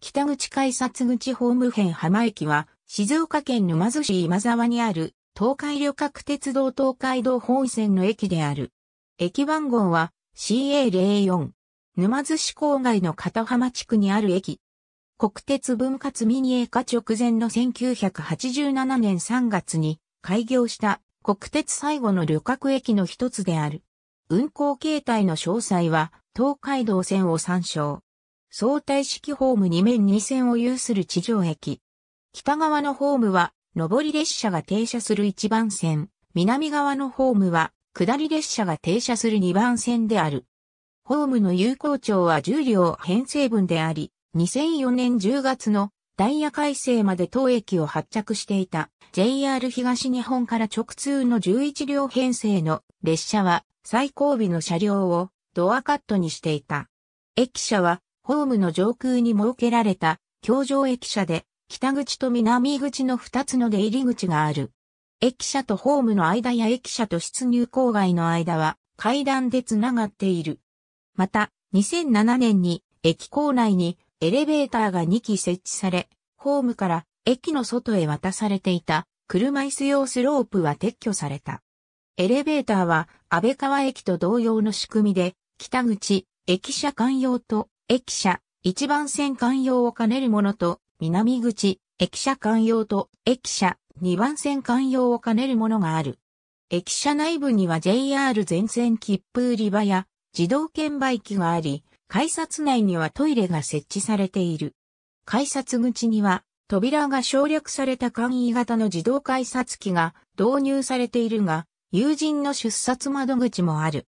北口改札口ホーム編浜駅は、静岡県沼津市今沢にある、東海旅客鉄道東海道本線の駅である。駅番号は CA04。沼津市郊外の片浜地区にある駅。国鉄分割民営化直前の1987年3月に開業した国鉄最後の旅客駅の一つである。運行形態の詳細は東海道線を参照。相対式ホーム2面2線を有する地上駅。北側のホームは、上り列車が停車する1番線、南側のホームは、下り列車が停車する2番線である。ホームの有効長は10両編成分であり、2004年10月のダイヤ改正まで当駅を発着していた JR 東日本から直通の11両編成の列車は最後尾の車両をドアカットにしていた。駅舎はホームの上空に設けられた橋上駅舎で北口と南口の2つの出入り口がある。駅舎とホームの間や駅舎と出入郊外の間は階段でつながっている。また、2007年に駅構内にエレベーターが2基設置され、ホームから駅の外へ渡されていた車椅子用スロープは撤去された。エレベーターは安倍川駅と同様の仕組みで、北口、駅舎間用と駅舎、一番線関用を兼ねるものと、南口、駅舎関用と、駅舎、二番線関用を兼ねるものがある。駅舎内部には JR 全線切符売り場や自動券売機があり、改札内にはトイレが設置されている。改札口には扉が省略された簡易型の自動改札機が導入されているが、友人の出札窓口もある。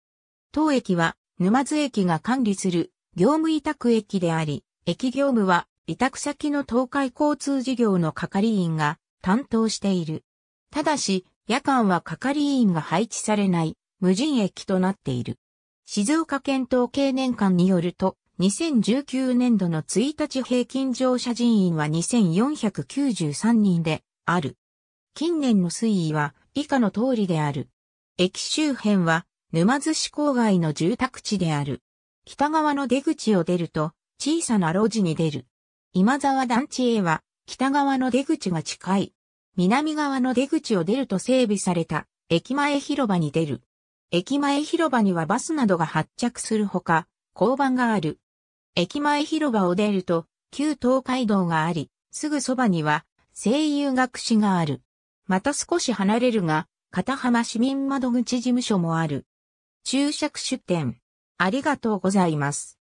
当駅は沼津駅が管理する業務委託駅であり、駅業務は委託先の東海交通事業の係員が担当している。ただし、夜間は係員が配置されない無人駅となっている。静岡県統計年間によると、2019年度の1日平均乗車人員は2493人である。近年の推移は以下の通りである。駅周辺は沼津市郊外の住宅地である。北側の出口を出ると、小さな路地に出る。今沢団地へは、北側の出口が近い。南側の出口を出ると整備された、駅前広場に出る。駅前広場にはバスなどが発着するほか、交番がある。駅前広場を出ると、旧東海道があり、すぐそばには、声優学士がある。また少し離れるが、片浜市民窓口事務所もある。注釈出店。ありがとうございます。